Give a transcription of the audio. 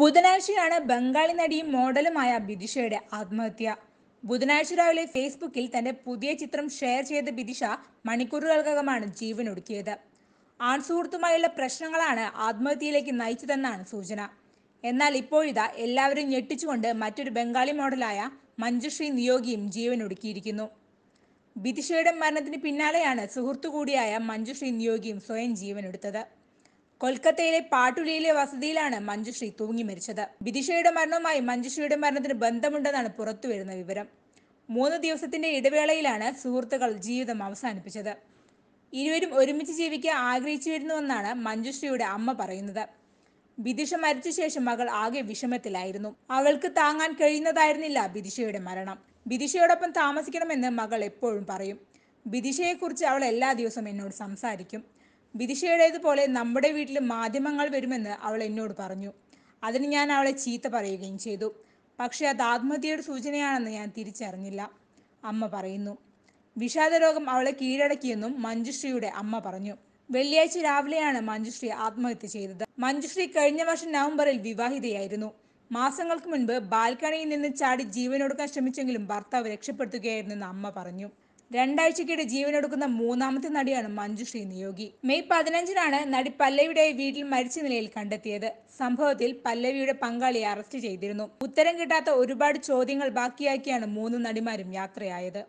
ബുധനാഴ്ചയാണ് ബംഗാളി നടിയും മോഡലുമായ ബിദിഷയുടെ ആത്മഹത്യ ബുധനാഴ്ച രാവിലെ ഫേസ്ബുക്കിൽ തന്റെ പുതിയ ചിത്രം ഷെയർ ചെയ്ത ബിദിഷ മണിക്കൂറുകൾക്കകമാണ് ജീവൻ ഒടുക്കിയത് ആൺസുഹൃത്തുമായുള്ള പ്രശ്നങ്ങളാണ് ആത്മഹത്യയിലേക്ക് നയിച്ചതെന്നാണ് സൂചന എന്നാൽ ഇപ്പോഴിതാ എല്ലാവരും ഞെട്ടിച്ചുകൊണ്ട് മറ്റൊരു ബംഗാളി മോഡലായ മഞ്ജുശ്രീ നിയോഗിയും ജീവൻ ഒടുക്കിയിരിക്കുന്നു ബിദിഷയുടെ മരണത്തിന് പിന്നാലെയാണ് സുഹൃത്തു കൂടിയായ മഞ്ജുശ്രീ നിയോഗിയും സ്വയം ജീവനെടുത്തത് കൊൽക്കത്തയിലെ പാട്ടുലിയിലെ വസതിയിലാണ് മഞ്ജുശ്രീ തൂങ്ങി മരിച്ചത് വിദിഷയുടെ മരണവുമായി മഞ്ജുശ്രീയുടെ മരണത്തിന് ബന്ധമുണ്ടെന്നാണ് പുറത്തുവരുന്ന വിവരം മൂന്ന് ദിവസത്തിന്റെ ഇടവേളയിലാണ് സുഹൃത്തുക്കൾ ജീവിതം അവസാനിപ്പിച്ചത് ഇരുവരും ഒരുമിച്ച് ജീവിക്കാൻ ആഗ്രഹിച്ചിരുന്നുവെന്നാണ് മഞ്ജുശ്രീയുടെ അമ്മ പറയുന്നത് ബിദിഷ മരിച്ച ശേഷം മകൾ ആകെ വിഷമത്തിലായിരുന്നു അവൾക്ക് താങ്ങാൻ കഴിയുന്നതായിരുന്നില്ല ബിദിഷയുടെ മരണം ബിദിഷയോടൊപ്പം താമസിക്കണമെന്ന് മകൾ എപ്പോഴും പറയും ബിദിഷയെക്കുറിച്ച് അവൾ എല്ലാ ദിവസവും എന്നോട് സംസാരിക്കും വിദിഷയുടേതുപോലെ നമ്മുടെ വീട്ടിൽ മാധ്യമങ്ങൾ വരുമെന്ന് അവൾ എന്നോട് പറഞ്ഞു അതിന് ഞാൻ അവളെ ചീത്ത പറയുകയും ചെയ്തു പക്ഷേ അത് ആത്മഹത്യയുടെ സൂചനയാണെന്ന് ഞാൻ തിരിച്ചറിഞ്ഞില്ല അമ്മ പറയുന്നു വിഷാദരോഗം അവളെ കീഴടക്കിയെന്നും മഞ്ജുശ്രീയുടെ അമ്മ പറഞ്ഞു വെള്ളിയാഴ്ച രാവിലെയാണ് മഞ്ജുശ്രീ ആത്മഹത്യ ചെയ്തത് മഞ്ജുശ്രീ കഴിഞ്ഞ വർഷം നവംബറിൽ വിവാഹിതയായിരുന്നു മാസങ്ങൾക്ക് മുൻപ് ബാൽക്കണിയിൽ നിന്ന് ചാടി ജീവനൊടുക്കാൻ ശ്രമിച്ചെങ്കിലും ഭർത്താവ് രക്ഷപ്പെടുത്തുകയായിരുന്നെന്ന് അമ്മ പറഞ്ഞു രണ്ടാഴ്ചക്കിടെ ജീവനെടുക്കുന്ന മൂന്നാമത്തെ നടിയാണ് മഞ്ജുശ്രീ നിയോഗി മെയ് പതിനഞ്ചിനാണ് നടി പല്ലവിയുടെ വീട്ടിൽ മരിച്ച നിലയിൽ കണ്ടെത്തിയത് സംഭവത്തിൽ പല്ലവിയുടെ പങ്കാളിയെ അറസ്റ്റ് ചെയ്തിരുന്നു ഉത്തരം കിട്ടാത്ത ഒരുപാട് ചോദ്യങ്ങൾ ബാക്കിയാക്കിയാണ് മൂന്ന് നടിമാരും യാത്രയായത്